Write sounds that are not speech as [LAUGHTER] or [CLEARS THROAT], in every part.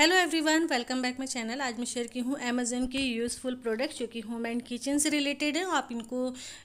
hello everyone welcome back my channel आज मैं share की हूँ अमेजोन के यूज़फुल प्रोडक्ट जो कि होम एंड किचन से रिलेटेड है आप इनको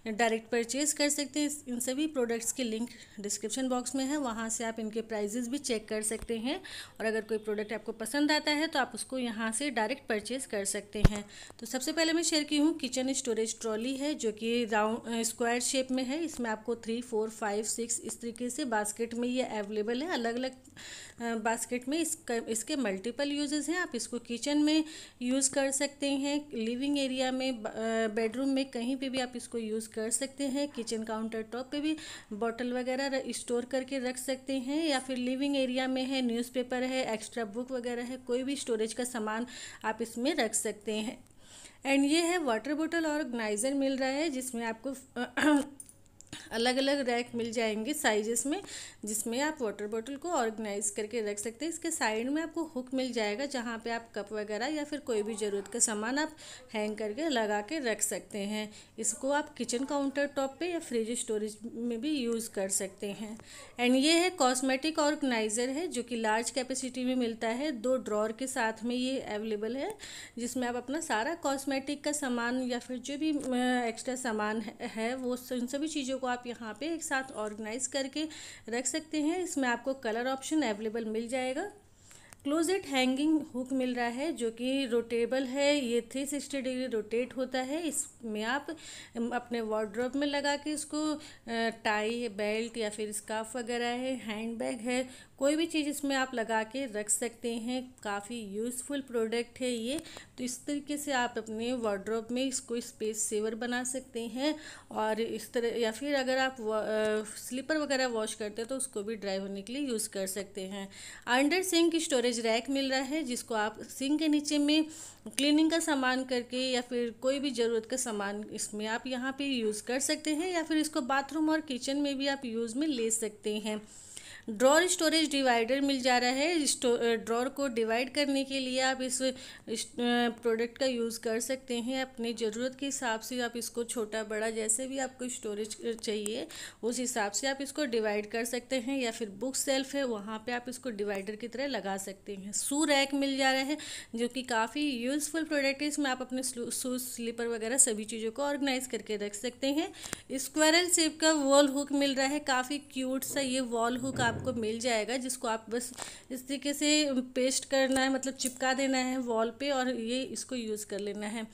डायरेक्ट परचेज कर सकते हैं इन सभी प्रोडक्ट्स के लिंक डिस्क्रिप्शन बॉक्स में है वहाँ से आप इनके प्राइजेज़ भी चेक कर सकते हैं और अगर कोई प्रोडक्ट आपको पसंद आता है तो आप उसको यहाँ से डायरेक्ट परचेज़ कर सकते हैं तो सबसे पहले मैं शेयर की हूँ किचन स्टोरेज ट्रॉली है जो कि राउंड स्क्वायर शेप में है इसमें आपको थ्री फोर फाइव सिक्स इस तरीके से बास्केट में ये अवेलेबल है अलग अलग बास्केट में इसका इसके मल्टीपल मल्टीपल यूजेस हैं आप इसको किचन में यूज़ कर सकते हैं लिविंग एरिया में बेडरूम में कहीं पे भी आप इसको यूज़ कर सकते हैं किचन काउंटर टॉप पे भी बॉटल वगैरह स्टोर करके रख सकते हैं या फिर लिविंग एरिया में है न्यूज़पेपर है एक्स्ट्रा बुक वगैरह है कोई भी स्टोरेज का सामान आप इसमें रख सकते हैं एंड ये है वाटर बोतल ऑर्गेनाइज़र मिल रहा है जिसमें आपको अलग अलग रैक मिल जाएंगे साइजेस में जिसमें आप वाटर बॉटल को ऑर्गेनाइज करके रख सकते हैं इसके साइड में आपको हुक मिल जाएगा जहाँ पे आप कप वगैरह या फिर कोई भी ज़रूरत का सामान आप हैंग करके लगा के रख सकते हैं इसको आप किचन काउंटर टॉप पे या फ्रिज स्टोरेज में भी यूज़ कर सकते हैं एंड ये है कॉस्मेटिक ऑर्गेनाइज़र है जो कि लार्ज कैपेसिटी में मिलता है दो ड्रॉर के साथ में ये अवेलेबल है जिसमें आप अपना सारा कॉस्मेटिक का सामान या फिर जो भी एक्स्ट्रा सामान है वो इन सभी चीज़ों को को आप यहाँ पे एक साथ ऑर्गेनाइज करके रख सकते हैं इसमें आपको कलर ऑप्शन अवेलेबल मिल जाएगा क्लोजेट हैंगिंग हुक मिल रहा है जो कि रोटेबल है ये थ्री सिक्सटी डिग्री रोटेट होता है इसमें आप अपने वार्ड्रोब में लगा के इसको टाई बेल्ट या फिर स्काफ वगैरह है हैंड बैग है कोई भी चीज़ इसमें आप लगा के रख सकते हैं काफ़ी यूज़फुल प्रोडक्ट है ये तो इस तरीके से आप अपने वार्ड्रोब में इसको स्पेस सेवर बना सकते हैं और इस तरह या फिर अगर आप स्लीपर वगैरह वॉश करते हैं तो उसको भी ड्राई होने के लिए यूज़ कर सकते हैं under sink storage storage rack मिल रहा है जिसको आप सिंक के नीचे में क्लीनिंग का सामान करके या फिर कोई भी ज़रूरत का सामान इसमें आप यहाँ पे यूज़ कर सकते हैं या फिर इसको बाथरूम और किचन में भी आप यूज़ में ले सकते हैं ड्रॉर स्टोरेज डिवाइडर मिल जा रहा है ड्रॉर को डिवाइड करने के लिए आप इस, प्रोडक्ट का यूज़ कर सकते हैं अपनी ज़रूरत के हिसाब से आप इसको छोटा बड़ा जैसे भी आपको स्टोरेज चाहिए उस हिसाब से आप इसको डिवाइड कर सकते हैं या फिर बुक सेल्फ है वहाँ पर आप इसको डिवाइडर की तरह लगा सकते हैं सू रैक मिल जा रहा है जो कि काफ़ी यूज़फुल प्रोडक्ट है इसमें आप अपने सू स्लीपर वगैरह सभी चीज़ों को ऑर्गेनाइज करके रख सकते हैं स्क्वायरल शेप का वॉल हुक मिल रहा है काफ़ी क्यूट सा ये वॉल हुक आप आपको मिल जाएगा जिसको आप बस इस तरीके से पेस्ट करना है मतलब चिपका देना है वॉल पे और ये इसको यूज़ कर लेना है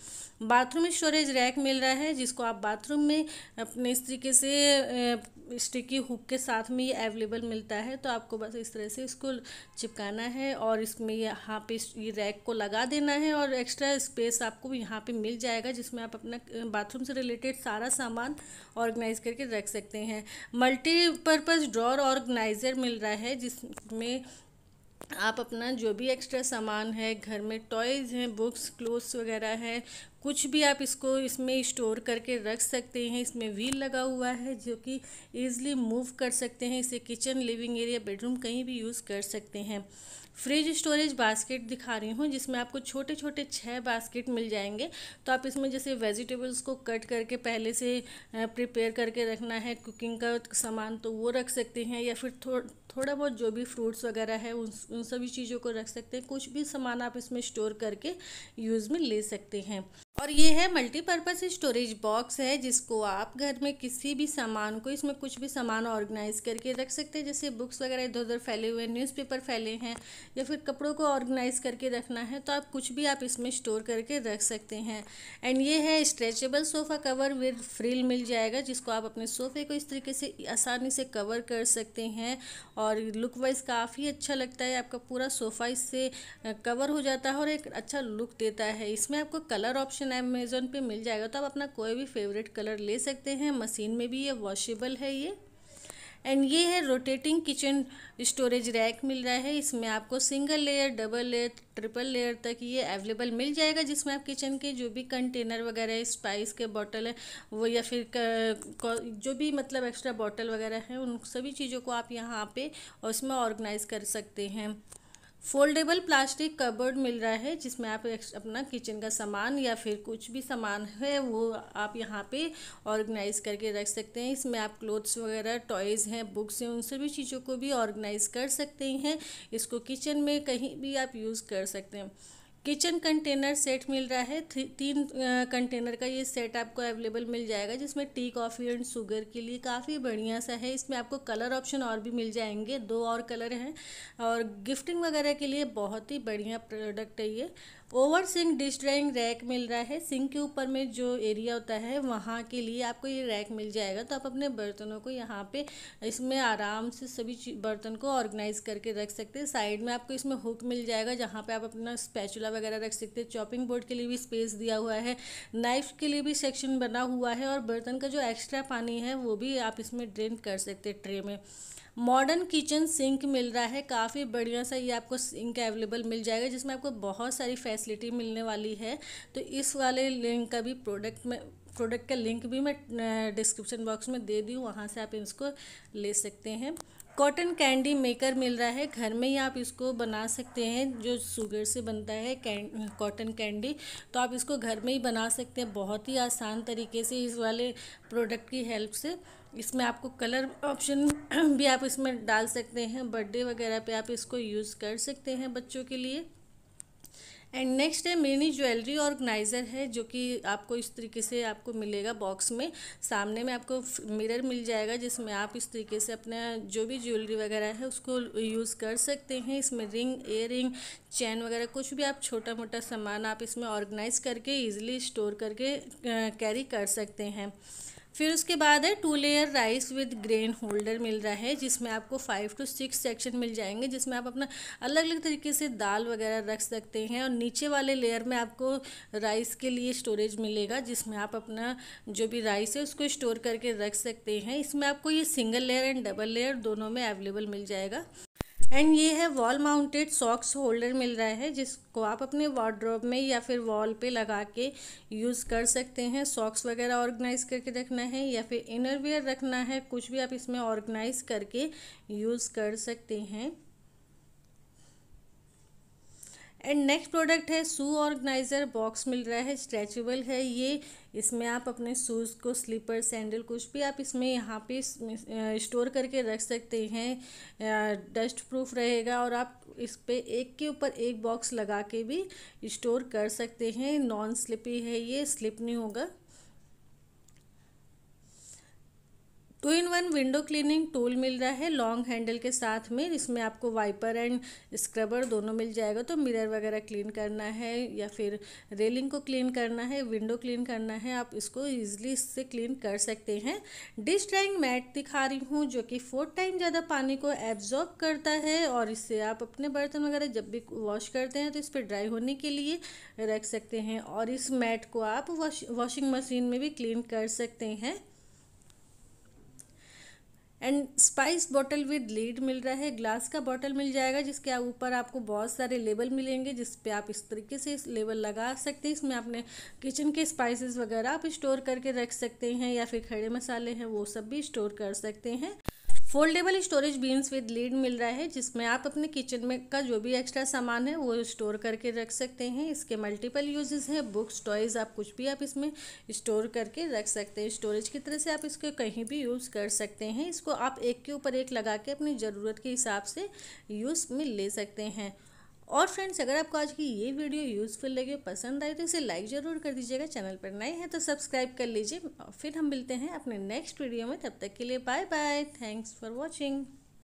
बाथरूम में स्टोरेज रैक मिल रहा है जिसको आप बाथरूम में अपने इस तरीके से स्टिकी हुक के साथ में ये अवेलेबल मिलता है तो आपको बस इस तरह से इसको चिपकाना है और इसमें यहाँ पे ये रैक को लगा देना है और एक्स्ट्रा स्पेस आपको यहाँ पे मिल जाएगा जिसमें आप अपना बाथरूम से रिलेटेड सारा सामान ऑर्गेनाइज करके रख सकते हैं मल्टीपर्पज़ ड्रॉर ऑर्गेनाइज़र फर्नीचर मिल रहा है जिसमें आप अपना जो भी एक्स्ट्रा सामान है घर में टॉयज़ हैं बुक्स क्लोथ्स वगैरह है कुछ भी आप इसको इसमें स्टोर करके रख सकते हैं इसमें व्हील लगा हुआ है जो कि ईज़िली मूव कर सकते हैं इसे किचन लिविंग एरिया बेडरूम कहीं भी यूज़ कर सकते हैं फ्रिज स्टोरेज बास्केट दिखा रही हूँ जिसमें आपको छोटे छोटे छः बास्केट मिल जाएंगे तो आप इसमें जैसे वेजिटेबल्स को कट करके पहले से प्रिपेयर करके रखना है कुकिंग का सामान तो वो रख सकते हैं या फिर थो, थोड़ा बहुत जो भी फ्रूट्स वगैरह है उन उन सभी चीज़ों को रख सकते हैं कुछ भी सामान आप इसमें स्टोर करके यूज़ में ले सकते हैं और ये है मल्टीपर्पज़ स्टोरेज बॉक्स है जिसको आप घर में किसी भी सामान को इसमें कुछ भी सामान ऑर्गेनाइज करके रख सकते हैं जैसे बुक्स वगैरह इधर उधर फैले हुए हैं न्यूज़पेपर फैले हैं या फिर कपड़ों को ऑर्गेनाइज करके रखना है तो आप कुछ भी आप इसमें स्टोर करके रख सकते हैं एंड ये है stretchable sofa cover with frill मिल जाएगा जिसको आप अपने सोफ़े को इस तरीके से आसानी से कवर कर सकते हैं और लुक वाइज काफ़ी अच्छा लगता है आपका पूरा सोफ़ा इससे कवर हो जाता है और एक अच्छा लुक देता है इसमें आपको कलर ऑप्शन ऑप्शन अमेज़ोन पे मिल जाएगा तो आप अपना कोई भी फेवरेट कलर ले सकते हैं मशीन में भी ये वॉशेबल है ये एंड ये है रोटेटिंग किचन स्टोरेज रैक मिल रहा है इसमें आपको single layer double layer triple layer तक ये अवेलेबल मिल जाएगा जिसमें आप किचन के जो भी कंटेनर वगैरह स्पाइस के बॉटल है वो या फिर जो भी मतलब एक्स्ट्रा बॉटल वगैरह है उन सभी चीज़ों को आप यहाँ पे उसमें ऑर्गेनाइज कर सकते हैं फोल्डेबल प्लास्टिक कबर्ड मिल रहा है जिसमें आप अपना किचन का सामान या फिर कुछ भी सामान है वो आप यहाँ पे ऑर्गेनाइज करके रख सकते हैं इसमें आप क्लोथ्स वगैरह टॉयज़ हैं बुक्स हैं उन सभी चीज़ों को भी ऑर्गेनाइज कर सकते हैं इसको किचन में कहीं भी आप यूज़ कर सकते हैं किचन कंटेनर सेट मिल रहा है थी, तीन कंटेनर का ये सेट आपको अवेलेबल मिल जाएगा जिसमें टी कॉफ़ी एंड शुगर के लिए काफ़ी बढ़िया सा है इसमें आपको कलर ऑप्शन और भी मिल जाएंगे दो और कलर हैं और गिफ्टिंग वगैरह के लिए बहुत ही बढ़िया प्रोडक्ट है ये over sink dish drying rack मिल रहा है सिंक के ऊपर में जो एरिया होता है वहाँ के लिए आपको ये रैक मिल जाएगा तो आप अपने बर्तनों को यहाँ पे इसमें आराम से सभी बर्तन को ऑर्गेनाइज करके रख सकते हैं साइड में आपको इसमें हुक मिल जाएगा जहाँ पे आप अपना स्पैचुला वगैरह रख सकते हैं चॉपिंग बोर्ड के लिए भी स्पेस दिया हुआ है नाइफ के लिए भी सेक्शन बना हुआ है और बर्तन का जो एक्स्ट्रा पानी है वो भी आप इसमें ड्रेन कर सकते हैं ट्रे में मॉडर्न किचन सिंक मिल रहा है काफ़ी बढ़िया सा ये आपको सिंक अवेलेबल मिल जाएगा जिसमें आपको बहुत सारी फैसिलिटी मिलने वाली है तो इस वाले लिंक का भी प्रोडक्ट में प्रोडक्ट का लिंक भी मैं डिस्क्रिप्शन बॉक्स में दे दी हूँ वहाँ से आप इसको ले सकते हैं कॉटन कैंडी मेकर मिल रहा है घर में ही आप इसको बना सकते हैं जो शुगर से बनता है कॉटन कैंडी तो आप इसको घर में ही बना सकते हैं बहुत ही आसान तरीके से इस वाले प्रोडक्ट की हेल्प से इसमें आपको कलर ऑप्शन [CLEARS THROAT] भी आप इसमें डाल सकते हैं बर्थडे वगैरह पे आप इसको यूज़ कर सकते हैं बच्चों के लिए एंड नेक्स्ट है मिनी ज्वेलरी ऑर्गेनाइज़र है जो कि आपको इस तरीके से आपको मिलेगा बॉक्स में सामने में आपको मिरर मिल जाएगा जिसमें आप इस तरीके से अपना जो भी ज्वेलरी वगैरह है उसको यूज़ कर सकते हैं इसमें रिंग एयर चैन वगैरह कुछ भी आप छोटा मोटा सामान आप इसमें ऑर्गेनाइज़ करके ईजिली स्टोर करके कैरी कर सकते हैं फिर उसके बाद है two layer rice with grain holder मिल रहा है जिसमें आपको फाइव टू सिक्स सेक्शन मिल जाएंगे जिसमें आप अपना अलग अलग तरीके से दाल वगैरह रख सकते हैं और नीचे वाले लेयर में आपको राइस के लिए स्टोरेज मिलेगा जिसमें आप अपना जो भी राइस है उसको स्टोर करके रख सकते हैं इसमें आपको ये single layer and double layer दोनों में अवेलेबल मिल जाएगा एंड ये है वॉल माउंटेड सॉक्स होल्डर मिल रहा है जिसको आप अपने वार्ड्रॉप में या फिर वॉल पे लगा के यूज़ कर सकते हैं सॉक्स वगैरह ऑर्गेनाइज करके रखना है या फिर इनरवेयर रखना है कुछ भी आप इसमें ऑर्गेनाइज करके यूज़ कर सकते हैं एंड नेक्स्ट प्रोडक्ट है शू ऑर्गेनाइज़र बॉक्स मिल रहा है स्ट्रेचेबल है ये इसमें आप अपने शूज़ को स्लीपर सैंडल कुछ भी आप इसमें यहाँ पे स्टोर करके रख सकते हैं डस्ट प्रूफ रहेगा और आप इस पर एक के ऊपर एक बॉक्स लगा के भी स्टोर कर सकते हैं नॉन स्लिपी है ये स्लिप नहीं होगा two in one window cleaning tool मिल रहा है लॉन्ग हैंडल के साथ में इसमें आपको वाइपर एंड स्क्रबर दोनों मिल जाएगा तो मिरर वगैरह क्लीन करना है या फिर रेलिंग को क्लीन करना है विंडो क्लीन करना है आप इसको ईजिली इससे क्लीन कर सकते हैं डिश ड्राइंग मैट दिखा रही हूँ जो कि फोर टाइम ज़्यादा पानी को एब्जॉर्ब करता है और इससे आप अपने बर्तन वगैरह जब भी वॉश करते हैं तो इस पर ड्राई होने के लिए रख सकते हैं और इस मैट को आप वॉश वॉशिंग मशीन में भी क्लीन कर सकते हैं and spice bottle with lid मिल रहा है ग्लास का बॉटल मिल जाएगा जिसके ऊपर आपको बहुत सारे लेबल मिलेंगे जिस पे आप इस तरीके से लेबल लगा सकते हैं इसमें आपने किचन के स्पाइसेस वगैरह आप स्टोर करके रख सकते हैं या फिर खड़े मसाले हैं वो सब भी स्टोर कर सकते हैं foldable storage bins with lid मिल रहा है जिसमें आप अपने किचन में का जो भी एक्स्ट्रा सामान है वो स्टोर करके रख सकते हैं इसके मल्टीपल यूजेस हैं बुक्स टॉयज़ आप कुछ भी आप इसमें स्टोर करके रख सकते हैं स्टोरेज की तरह से आप इसको कहीं भी यूज़ कर सकते हैं इसको आप एक के ऊपर एक लगा के अपनी ज़रूरत के हिसाब से यूज़ में ले सकते हैं और फ्रेंड्स अगर आपको आज की ये वीडियो यूज़फुल लगे पसंद आए तो इसे लाइक ज़रूर कर दीजिएगा चैनल पर नए हैं तो सब्सक्राइब कर लीजिए फिर हम मिलते हैं अपने नेक्स्ट वीडियो में तब तक के लिए bye bye thanks for watching